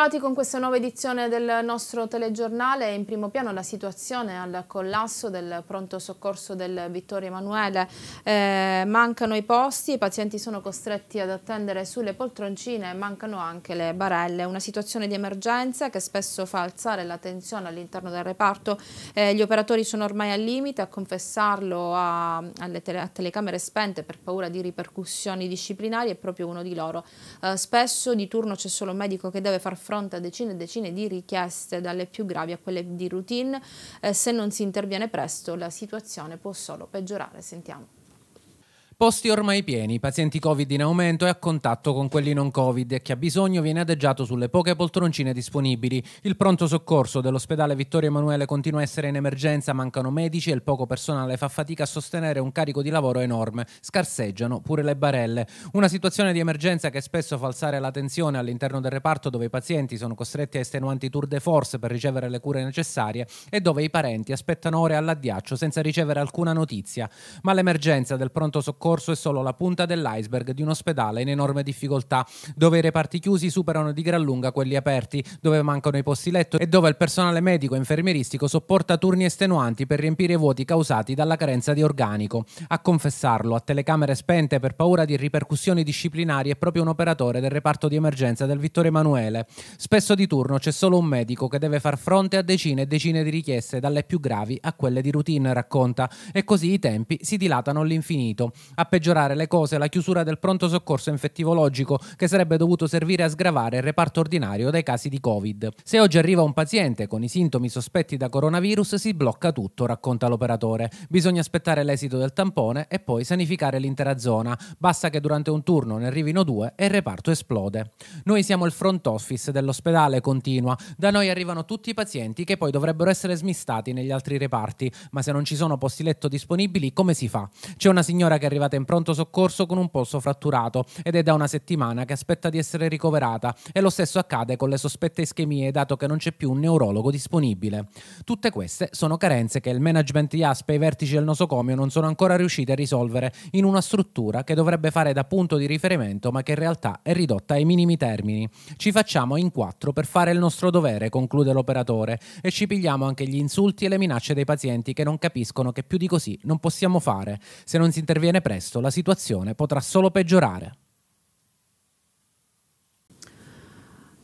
Bentrovati con questa nuova edizione del nostro telegiornale. In primo piano la situazione al collasso del pronto soccorso del Vittorio Emanuele. Eh, mancano i posti, i pazienti sono costretti ad attendere sulle poltroncine e mancano anche le barelle. Una situazione di emergenza che spesso fa alzare la tensione all'interno del reparto. Eh, gli operatori sono ormai al limite a confessarlo a, alle tele, a telecamere spente per paura di ripercussioni disciplinari È proprio uno di loro. Eh, spesso di turno c'è solo un medico che deve far fronte a decine e decine di richieste, dalle più gravi a quelle di routine. Eh, se non si interviene presto, la situazione può solo peggiorare. Sentiamo. Posti ormai pieni, pazienti Covid in aumento e a contatto con quelli non Covid e chi ha bisogno viene adeggiato sulle poche poltroncine disponibili. Il pronto soccorso dell'ospedale Vittorio Emanuele continua a essere in emergenza, mancano medici e il poco personale fa fatica a sostenere un carico di lavoro enorme. Scarseggiano pure le barelle. Una situazione di emergenza che spesso fa alzare la tensione all'interno del reparto dove i pazienti sono costretti a estenuanti tour de force per ricevere le cure necessarie e dove i parenti aspettano ore all'addiaccio senza ricevere alcuna notizia. Ma l'emergenza del pronto soccorso soccorso è solo la punta dell'iceberg di un ospedale in enorme difficoltà, dove i reparti chiusi superano di gran lunga quelli aperti, dove mancano i posti letto e dove il personale medico e infermieristico sopporta turni estenuanti per riempire i vuoti causati dalla carenza di organico. A confessarlo, a telecamere spente per paura di ripercussioni disciplinari, è proprio un operatore del reparto di emergenza del Vittorio Emanuele. Spesso di turno c'è solo un medico che deve far fronte a decine e decine di richieste, dalle più gravi a quelle di routine, racconta, e così i tempi si dilatano all'infinito. A peggiorare le cose la chiusura del pronto soccorso infettivologico che sarebbe dovuto servire a sgravare il reparto ordinario dai casi di Covid. Se oggi arriva un paziente con i sintomi sospetti da coronavirus si blocca tutto, racconta l'operatore. Bisogna aspettare l'esito del tampone e poi sanificare l'intera zona. Basta che durante un turno ne arrivino due e il reparto esplode. Noi siamo il front office dell'ospedale, continua. Da noi arrivano tutti i pazienti che poi dovrebbero essere smistati negli altri reparti, ma se non ci sono posti letto disponibili come si fa? C'è una signora che è arrivata portata in pronto soccorso con un polso fratturato ed è da una settimana che aspetta di essere ricoverata e lo stesso accade con le sospette ischemie dato che non c'è più un neurologo disponibile. Tutte queste sono carenze che il management di ASPE e i vertici del nosocomio non sono ancora riusciti a risolvere in una struttura che dovrebbe fare da punto di riferimento ma che in realtà è ridotta ai minimi termini. Ci facciamo in quattro per fare il nostro dovere, conclude l'operatore, e ci pigliamo anche gli insulti e le minacce dei pazienti che non capiscono che più di così non possiamo fare. Se non si interviene presto presto la situazione potrà solo peggiorare.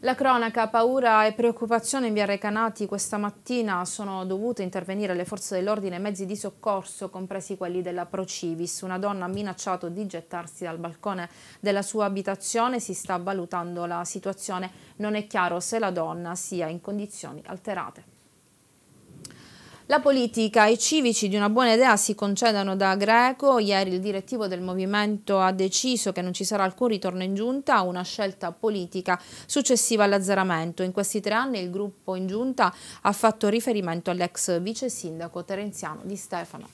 La cronaca, paura e preoccupazione in via Recanati questa mattina sono dovute intervenire le forze dell'ordine e mezzi di soccorso, compresi quelli della Procivis. Una donna ha minacciato di gettarsi dal balcone della sua abitazione, si sta valutando la situazione, non è chiaro se la donna sia in condizioni alterate. La politica e i civici di una buona idea si concedano da Greco. Ieri il direttivo del movimento ha deciso che non ci sarà alcun ritorno in giunta, una scelta politica successiva all'azzeramento. In questi tre anni il gruppo in giunta ha fatto riferimento all'ex vice sindaco terenziano di Stefano.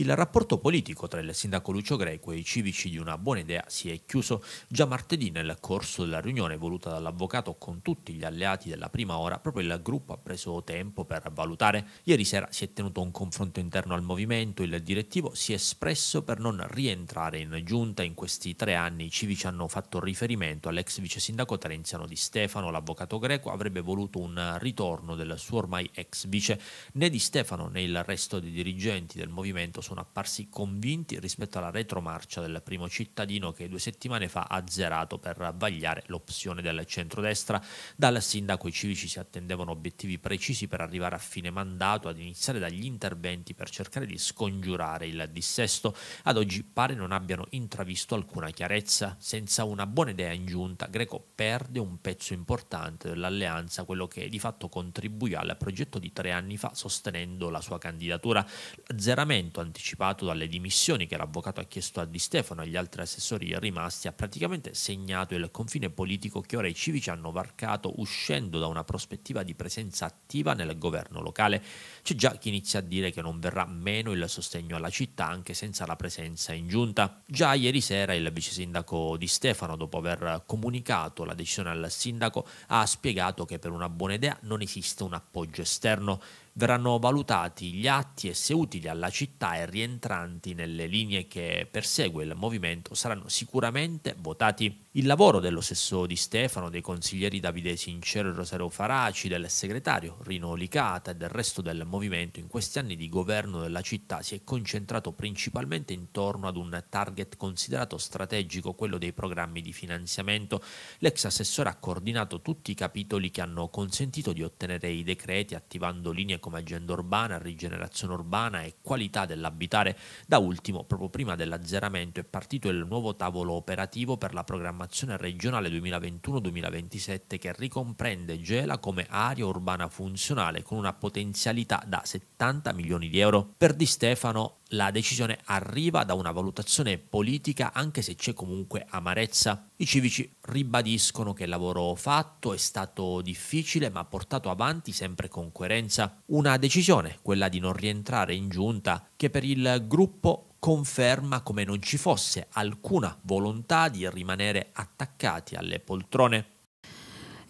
Il rapporto politico tra il sindaco Lucio Greco e i civici di una buona idea si è chiuso già martedì nel corso della riunione voluta dall'avvocato con tutti gli alleati della prima ora. Proprio il gruppo ha preso tempo per valutare. Ieri sera si è tenuto un confronto interno al movimento. Il direttivo si è espresso per non rientrare in giunta. In questi tre anni i civici hanno fatto riferimento all'ex vice sindaco Terenziano Di Stefano. L'avvocato Greco avrebbe voluto un ritorno del suo ormai ex vice. Né Di Stefano né il resto dei dirigenti del movimento sono apparsi convinti rispetto alla retromarcia del primo cittadino che due settimane fa ha zerato per vagliare l'opzione del centrodestra. Dal sindaco i civici si attendevano obiettivi precisi per arrivare a fine mandato, ad iniziare dagli interventi per cercare di scongiurare il dissesto. Ad oggi pare non abbiano intravisto alcuna chiarezza. Senza una buona idea in giunta, Greco perde un pezzo importante dell'alleanza, quello che di fatto contribuì al progetto di tre anni fa sostenendo la sua candidatura. L'azzeramento anticipato anticipato dalle dimissioni che l'avvocato ha chiesto a Di Stefano e agli altri assessori rimasti, ha praticamente segnato il confine politico che ora i civici hanno varcato uscendo da una prospettiva di presenza attiva nel governo locale. C'è già chi inizia a dire che non verrà meno il sostegno alla città anche senza la presenza in giunta. Già ieri sera il vice sindaco Di Stefano, dopo aver comunicato la decisione al sindaco, ha spiegato che per una buona idea non esiste un appoggio esterno verranno valutati gli atti e se utili alla città e rientranti nelle linee che persegue il movimento saranno sicuramente votati. Il lavoro dello stesso Di Stefano, dei consiglieri Davide Sincero e Rosario Faraci, del segretario Rino Licata e del resto del movimento in questi anni di governo della città si è concentrato principalmente intorno ad un target considerato strategico, quello dei programmi di finanziamento. L'ex assessore ha coordinato tutti i capitoli che hanno consentito di ottenere i decreti attivando linee come agenda urbana, rigenerazione urbana e qualità dell'abitare. Da ultimo, proprio prima dell'azzeramento, è partito il nuovo tavolo operativo per la programmazione regionale 2021-2027 che ricomprende Gela come area urbana funzionale con una potenzialità da 70 milioni di euro. Per Di Stefano la decisione arriva da una valutazione politica anche se c'è comunque amarezza. I civici ribadiscono che il lavoro fatto è stato difficile ma portato avanti sempre con coerenza. Una decisione, quella di non rientrare in giunta, che per il gruppo conferma come non ci fosse alcuna volontà di rimanere attaccati alle poltrone.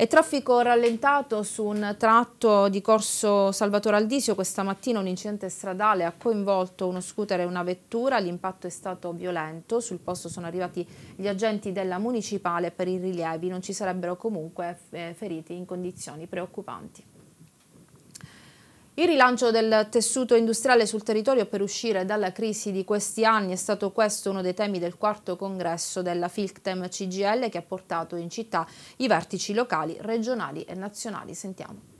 E traffico rallentato su un tratto di corso Salvatore Aldisio. Questa mattina un incidente stradale ha coinvolto uno scooter e una vettura. L'impatto è stato violento. Sul posto sono arrivati gli agenti della municipale per i rilievi. Non ci sarebbero comunque eh, feriti in condizioni preoccupanti. Il rilancio del tessuto industriale sul territorio per uscire dalla crisi di questi anni è stato questo uno dei temi del quarto congresso della Filctem CGL che ha portato in città i vertici locali, regionali e nazionali. Sentiamo.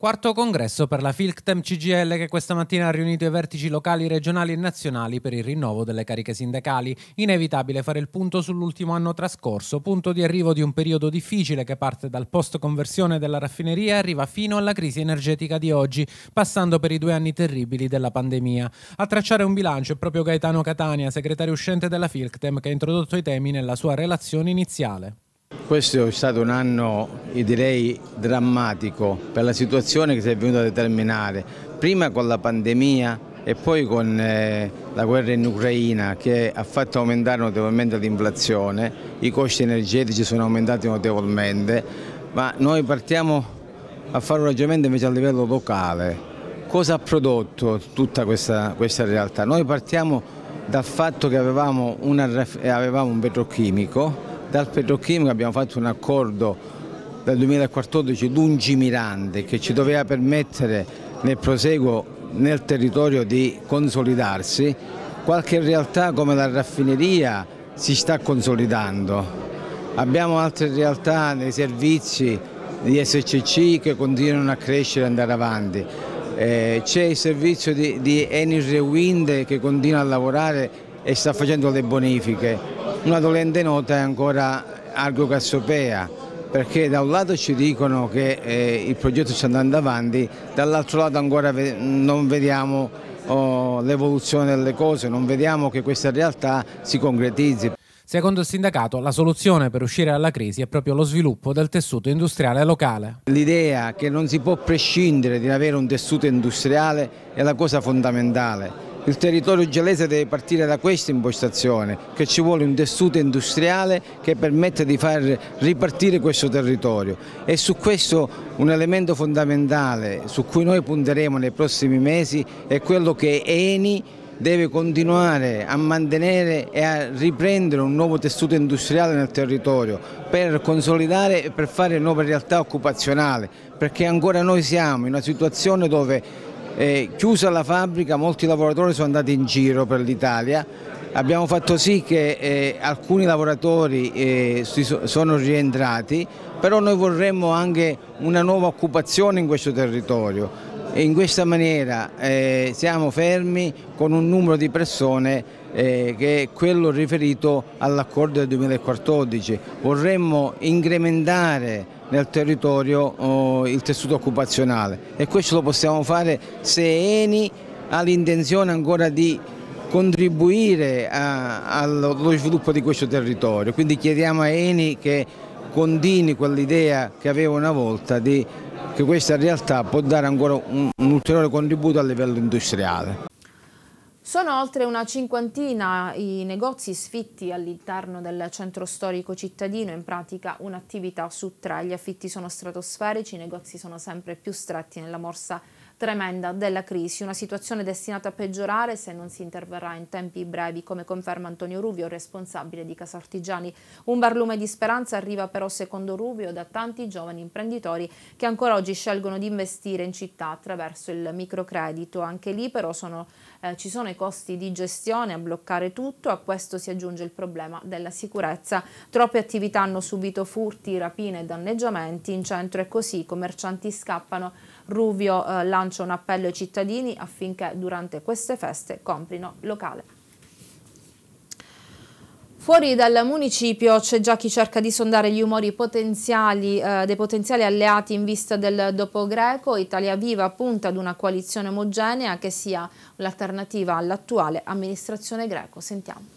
Quarto congresso per la Filctem CGL che questa mattina ha riunito i vertici locali, regionali e nazionali per il rinnovo delle cariche sindacali. Inevitabile fare il punto sull'ultimo anno trascorso, punto di arrivo di un periodo difficile che parte dal post conversione della raffineria e arriva fino alla crisi energetica di oggi, passando per i due anni terribili della pandemia. A tracciare un bilancio è proprio Gaetano Catania, segretario uscente della Filctem, che ha introdotto i temi nella sua relazione iniziale. Questo è stato un anno, direi, drammatico per la situazione che si è venuta a determinare, prima con la pandemia e poi con eh, la guerra in Ucraina che ha fatto aumentare notevolmente l'inflazione, i costi energetici sono aumentati notevolmente, ma noi partiamo a fare un ragionamento invece a livello locale. Cosa ha prodotto tutta questa, questa realtà? Noi partiamo dal fatto che avevamo, una, avevamo un petrochimico dal petrochimico abbiamo fatto un accordo dal 2014 lungimirante che ci doveva permettere nel proseguo nel territorio di consolidarsi. Qualche realtà come la raffineria si sta consolidando. Abbiamo altre realtà nei servizi di SCC che continuano a crescere e andare avanti. Eh, c'è il servizio di, di Enir Wind che continua a lavorare e sta facendo le bonifiche. Una dolente nota è ancora Argo-Cassopea, perché da un lato ci dicono che eh, il progetto sta andando avanti, dall'altro lato ancora ve non vediamo oh, l'evoluzione delle cose, non vediamo che questa realtà si concretizzi. Secondo il sindacato, la soluzione per uscire dalla crisi è proprio lo sviluppo del tessuto industriale locale. L'idea che non si può prescindere di avere un tessuto industriale è la cosa fondamentale il territorio gelese deve partire da questa impostazione, che ci vuole un tessuto industriale che permette di far ripartire questo territorio e su questo un elemento fondamentale su cui noi punteremo nei prossimi mesi è quello che Eni deve continuare a mantenere e a riprendere un nuovo tessuto industriale nel territorio per consolidare e per fare nuove realtà occupazionali, perché ancora noi siamo in una situazione dove eh, chiusa la fabbrica molti lavoratori sono andati in giro per l'Italia, abbiamo fatto sì che eh, alcuni lavoratori eh, sono rientrati, però noi vorremmo anche una nuova occupazione in questo territorio e in questa maniera eh, siamo fermi con un numero di persone eh, che è quello riferito all'accordo del 2014. Vorremmo incrementare nel territorio oh, il tessuto occupazionale e questo lo possiamo fare se Eni ha l'intenzione ancora di contribuire eh, a, allo sviluppo di questo territorio. Quindi chiediamo a Eni che continui quell'idea che aveva una volta di, che questa realtà può dare ancora un, un ulteriore contributo a livello industriale. Sono oltre una cinquantina i negozi sfitti all'interno del centro storico cittadino, in pratica un'attività su tre, gli affitti sono stratosferici, i negozi sono sempre più stretti nella morsa tremenda della crisi, una situazione destinata a peggiorare se non si interverrà in tempi brevi, come conferma Antonio Rubio, responsabile di Casartigiani. Un barlume di speranza arriva però, secondo Rubio, da tanti giovani imprenditori che ancora oggi scelgono di investire in città attraverso il microcredito. Anche lì però sono, eh, ci sono i costi di gestione a bloccare tutto, a questo si aggiunge il problema della sicurezza. Troppe attività hanno subito furti, rapine e danneggiamenti in centro e così i commercianti scappano Ruvio eh, lancia un appello ai cittadini affinché durante queste feste comprino locale. Fuori dal municipio c'è già chi cerca di sondare gli umori potenziali, eh, dei potenziali alleati in vista del dopo greco. Italia Viva punta ad una coalizione omogenea che sia l'alternativa all'attuale amministrazione greco. Sentiamo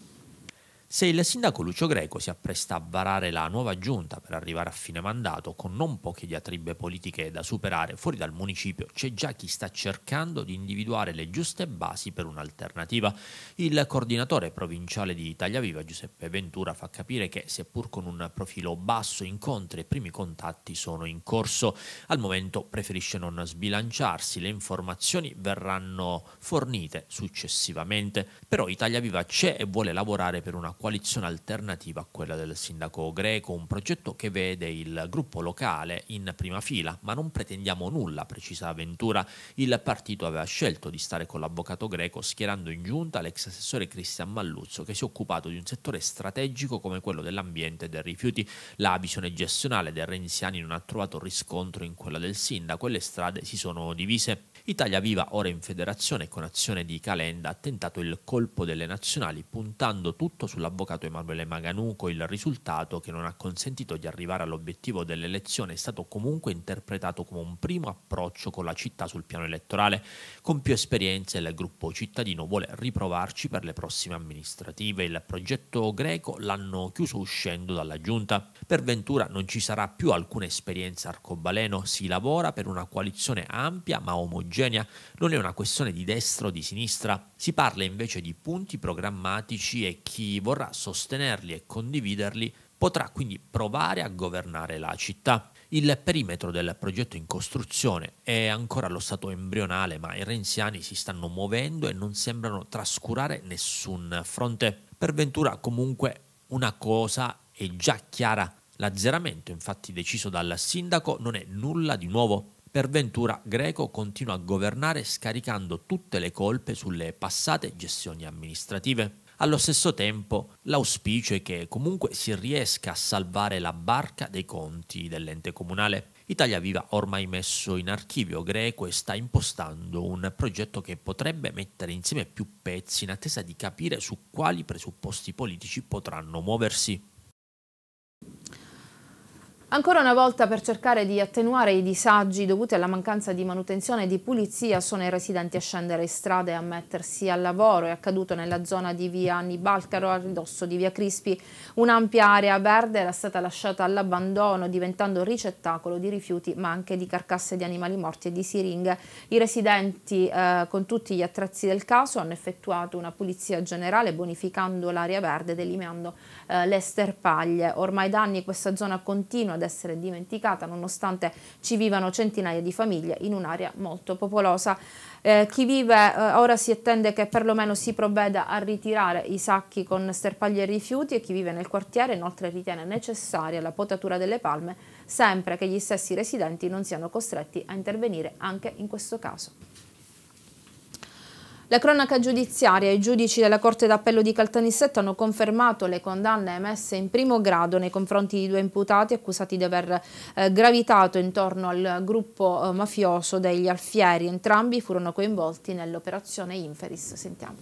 se il sindaco Lucio Greco si appresta a varare la nuova giunta per arrivare a fine mandato con non poche diatribe politiche da superare fuori dal municipio, c'è già chi sta cercando di individuare le giuste basi per un'alternativa. Il coordinatore provinciale di Italia Viva, Giuseppe Ventura, fa capire che seppur con un profilo basso incontri e primi contatti sono in corso, al momento preferisce non sbilanciarsi, le informazioni verranno fornite successivamente. Però Italia Viva c'è e vuole lavorare per una coalizione alternativa a quella del sindaco greco, un progetto che vede il gruppo locale in prima fila, ma non pretendiamo nulla, precisa Ventura, il partito aveva scelto di stare con l'avvocato greco schierando in giunta l'ex assessore Cristian Malluzzo che si è occupato di un settore strategico come quello dell'ambiente e dei rifiuti. La visione gestionale del renziani non ha trovato riscontro in quella del sindaco e le strade si sono divise. Italia Viva, ora in federazione e con azione di Calenda, ha tentato il colpo delle nazionali puntando tutto sull'avvocato Emanuele Maganuco. Il risultato, che non ha consentito di arrivare all'obiettivo dell'elezione, è stato comunque interpretato come un primo approccio con la città sul piano elettorale. Con più esperienze il gruppo cittadino vuole riprovarci per le prossime amministrative. Il progetto greco l'hanno chiuso uscendo dalla giunta. Per Ventura non ci sarà più alcuna esperienza arcobaleno, si lavora per una coalizione ampia ma omogenea Genia non è una questione di destra o di sinistra, si parla invece di punti programmatici e chi vorrà sostenerli e condividerli potrà quindi provare a governare la città. Il perimetro del progetto in costruzione è ancora allo stato embrionale, ma i renziani si stanno muovendo e non sembrano trascurare nessun fronte. Per Ventura comunque una cosa è già chiara. L'azzeramento, infatti deciso dal sindaco, non è nulla di nuovo. Per Ventura Greco continua a governare scaricando tutte le colpe sulle passate gestioni amministrative. Allo stesso tempo l'auspicio è che comunque si riesca a salvare la barca dei conti dell'ente comunale. Italia Viva ha ormai messo in archivio greco e sta impostando un progetto che potrebbe mettere insieme più pezzi in attesa di capire su quali presupposti politici potranno muoversi. Ancora una volta per cercare di attenuare i disagi dovuti alla mancanza di manutenzione e di pulizia sono i residenti a scendere in strada e a mettersi al lavoro. È accaduto nella zona di via Anni Balcaro a ridosso di via Crispi. Un'ampia area verde era stata lasciata all'abbandono diventando ricettacolo di rifiuti ma anche di carcasse di animali morti e di siringhe. I residenti eh, con tutti gli attrezzi del caso hanno effettuato una pulizia generale bonificando l'area verde delineando eh, le sterpaglie. Ormai da anni questa zona continua ad ad essere dimenticata nonostante ci vivano centinaia di famiglie in un'area molto popolosa. Eh, chi vive eh, ora si attende che perlomeno si provveda a ritirare i sacchi con sterpagli e rifiuti e chi vive nel quartiere inoltre ritiene necessaria la potatura delle palme sempre che gli stessi residenti non siano costretti a intervenire anche in questo caso. La cronaca giudiziaria e i giudici della Corte d'Appello di Caltanissetta hanno confermato le condanne emesse in primo grado nei confronti di due imputati accusati di aver eh, gravitato intorno al gruppo eh, mafioso degli Alfieri. Entrambi furono coinvolti nell'operazione Inferis. Sentiamo.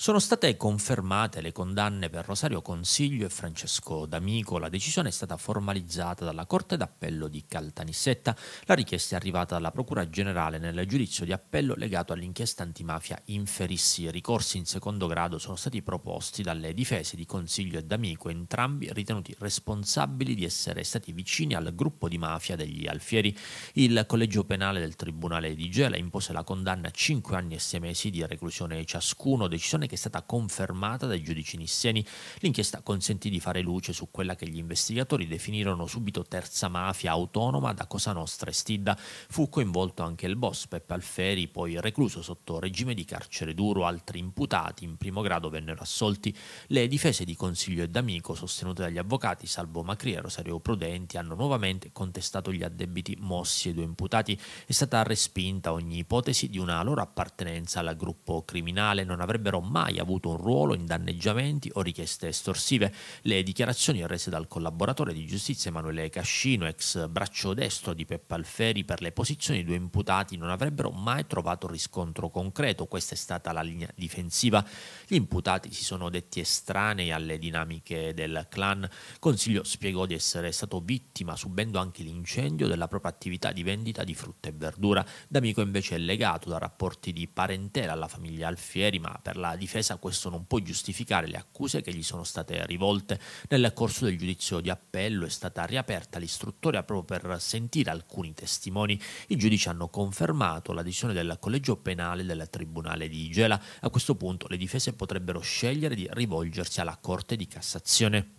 Sono state confermate le condanne per Rosario Consiglio e Francesco D'Amico. La decisione è stata formalizzata dalla Corte d'Appello di Caltanissetta. La richiesta è arrivata dalla Procura Generale nel giudizio di appello legato all'inchiesta antimafia Inferissi. I ricorsi in secondo grado sono stati proposti dalle difese di Consiglio e D'Amico, entrambi ritenuti responsabili di essere stati vicini al gruppo di mafia degli Alfieri. Il Collegio Penale del Tribunale di Gela impose la condanna a 5 anni e 6 mesi di reclusione ciascuno, decisione che è stata confermata dai giudici nissieni. L'inchiesta consentì di fare luce su quella che gli investigatori definirono subito terza mafia autonoma da Cosa Nostra e Stidda. Fu coinvolto anche il boss Peppe Alferi, poi recluso sotto regime di carcere duro. Altri imputati in primo grado vennero assolti. Le difese di Consiglio e D'Amico, sostenute dagli avvocati Salvo Macri e Rosario Prudenti, hanno nuovamente contestato gli addebiti mossi ai due imputati. È stata respinta ogni ipotesi di una loro appartenenza al gruppo criminale. Non avrebbero mai mai avuto un ruolo in danneggiamenti o richieste estorsive. Le dichiarazioni rese dal collaboratore di giustizia Emanuele Cascino, ex braccio destro di Peppa Alferi, per le posizioni dei due imputati non avrebbero mai trovato riscontro concreto. Questa è stata la linea difensiva. Gli imputati si sono detti estranei alle dinamiche del clan. Consiglio spiegò di essere stato vittima, subendo anche l'incendio della propria attività di vendita di frutta e verdura. D'amico invece è legato da rapporti di parentela alla famiglia Alfieri, ma per la difesa questo non può giustificare le accuse che gli sono state rivolte. Nel corso del giudizio di appello è stata riaperta l'istruttoria proprio per sentire alcuni testimoni. I giudici hanno confermato l'adesione del collegio penale del Tribunale di Igela. A questo punto le difese potrebbero scegliere di rivolgersi alla Corte di Cassazione.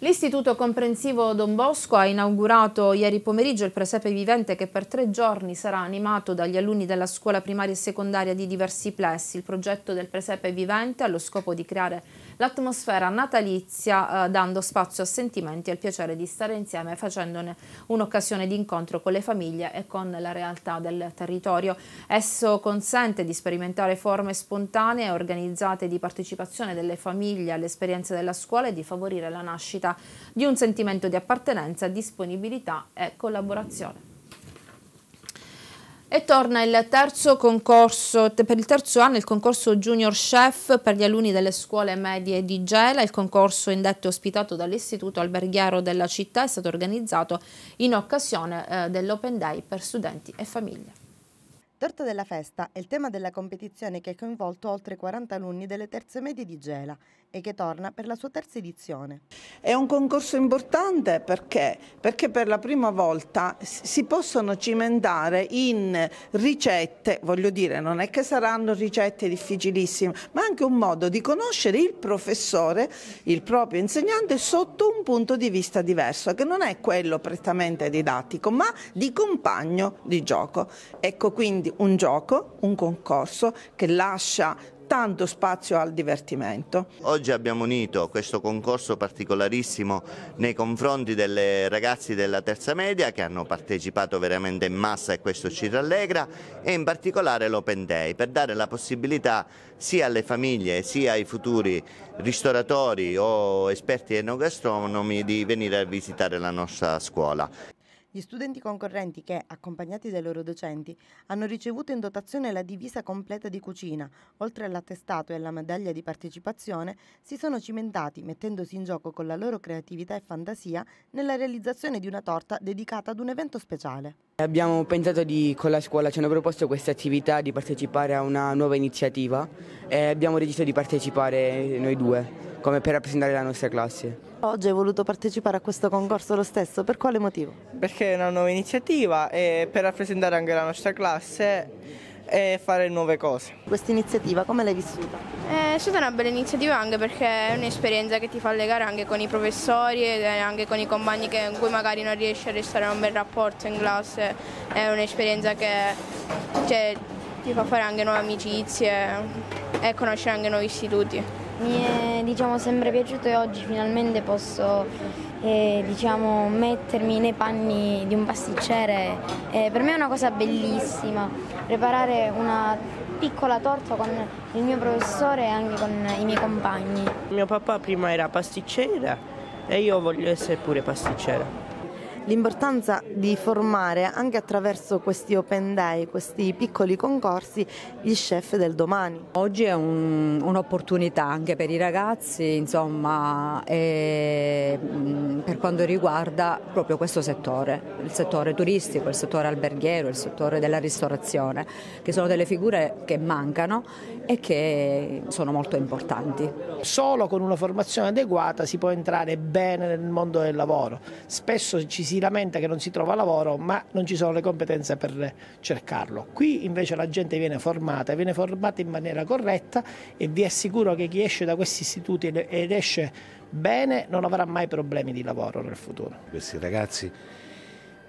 L'Istituto Comprensivo Don Bosco ha inaugurato ieri pomeriggio il presepe vivente che per tre giorni sarà animato dagli alunni della scuola primaria e secondaria di diversi plessi. Il progetto del presepe vivente ha lo scopo di creare l'atmosfera natalizia eh, dando spazio a sentimenti e al piacere di stare insieme facendone un'occasione di incontro con le famiglie e con la realtà del territorio. Esso consente di sperimentare forme spontanee e organizzate di partecipazione delle famiglie all'esperienza della scuola e di favorire la nascita di un sentimento di appartenenza, disponibilità e collaborazione. E torna il terzo concorso, per il terzo anno il concorso Junior Chef per gli alunni delle scuole medie di Gela. Il concorso indetto e ospitato dall'istituto alberghiero della città è stato organizzato in occasione eh, dell'Open Day per studenti e famiglie. Torta della festa è il tema della competizione che ha coinvolto oltre 40 alunni delle terze medie di Gela e che torna per la sua terza edizione. È un concorso importante perché? perché per la prima volta si possono cimentare in ricette, voglio dire, non è che saranno ricette difficilissime, ma anche un modo di conoscere il professore, il proprio insegnante sotto un punto di vista diverso, che non è quello prettamente didattico, ma di compagno di gioco. Ecco quindi un gioco, un concorso che lascia tanto spazio al divertimento. Oggi abbiamo unito questo concorso particolarissimo nei confronti delle ragazzi della terza media che hanno partecipato veramente in massa e questo ci rallegra e in particolare l'Open Day per dare la possibilità sia alle famiglie sia ai futuri ristoratori o esperti enogastronomi di venire a visitare la nostra scuola gli studenti concorrenti che, accompagnati dai loro docenti, hanno ricevuto in dotazione la divisa completa di cucina, oltre all'attestato e alla medaglia di partecipazione, si sono cimentati, mettendosi in gioco con la loro creatività e fantasia, nella realizzazione di una torta dedicata ad un evento speciale. Abbiamo pensato di, con la scuola, ci hanno proposto questa attività di partecipare a una nuova iniziativa e abbiamo deciso di partecipare noi due come per rappresentare la nostra classe. Oggi hai voluto partecipare a questo concorso lo stesso, per quale motivo? Perché è una nuova iniziativa e per rappresentare anche la nostra classe e fare nuove cose. Questa iniziativa come l'hai vissuta? Eh, è stata una bella iniziativa anche perché è un'esperienza che ti fa legare anche con i professori e anche con i compagni con cui magari non riesci a restare in un bel rapporto in classe. È un'esperienza che cioè, ti fa fare anche nuove amicizie e conoscere anche nuovi istituti mi è diciamo, sempre piaciuto e oggi finalmente posso eh, diciamo, mettermi nei panni di un pasticcere. Eh, per me è una cosa bellissima, preparare una piccola torta con il mio professore e anche con i miei compagni. Mio papà prima era pasticcere e io voglio essere pure pasticcera l'importanza di formare anche attraverso questi open day, questi piccoli concorsi, gli chef del domani. Oggi è un'opportunità anche per i ragazzi, insomma, e, mm, per quanto riguarda proprio questo settore, il settore turistico, il settore alberghiero, il settore della ristorazione, che sono delle figure che mancano e che sono molto importanti. Solo con una formazione adeguata si può entrare bene nel mondo del lavoro. Spesso ci si lamenta che non si trova lavoro, ma non ci sono le competenze per cercarlo. Qui invece la gente viene formata, viene formata in maniera corretta e vi assicuro che chi esce da questi istituti ed esce bene non avrà mai problemi di lavoro nel futuro. Questi ragazzi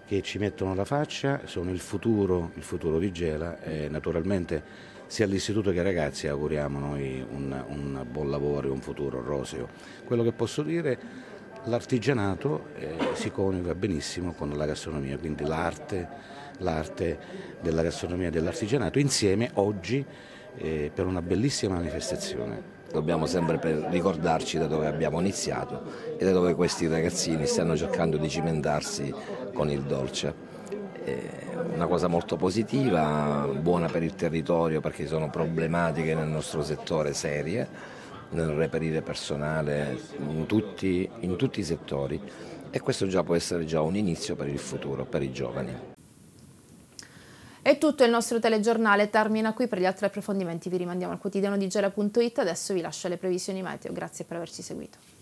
che ci mettono la faccia sono il futuro, il futuro di Gela e naturalmente sia all'istituto che ai ragazzi auguriamo noi un, un buon lavoro e un futuro roseo. Quello che posso dire è L'artigianato eh, si coniuga benissimo con la gastronomia, quindi l'arte, l'arte della gastronomia e dell'artigianato insieme oggi eh, per una bellissima manifestazione. Dobbiamo sempre ricordarci da dove abbiamo iniziato e da dove questi ragazzini stanno cercando di cimentarsi con il dolce eh, una cosa molto positiva, buona per il territorio perché sono problematiche nel nostro settore serie nel reperire personale in tutti, in tutti i settori e questo già può essere già un inizio per il futuro, per i giovani. È tutto il nostro telegiornale, termina qui, per gli altri approfondimenti vi rimandiamo al quotidiano di Gela.it, adesso vi lascio le previsioni meteo, grazie per averci seguito.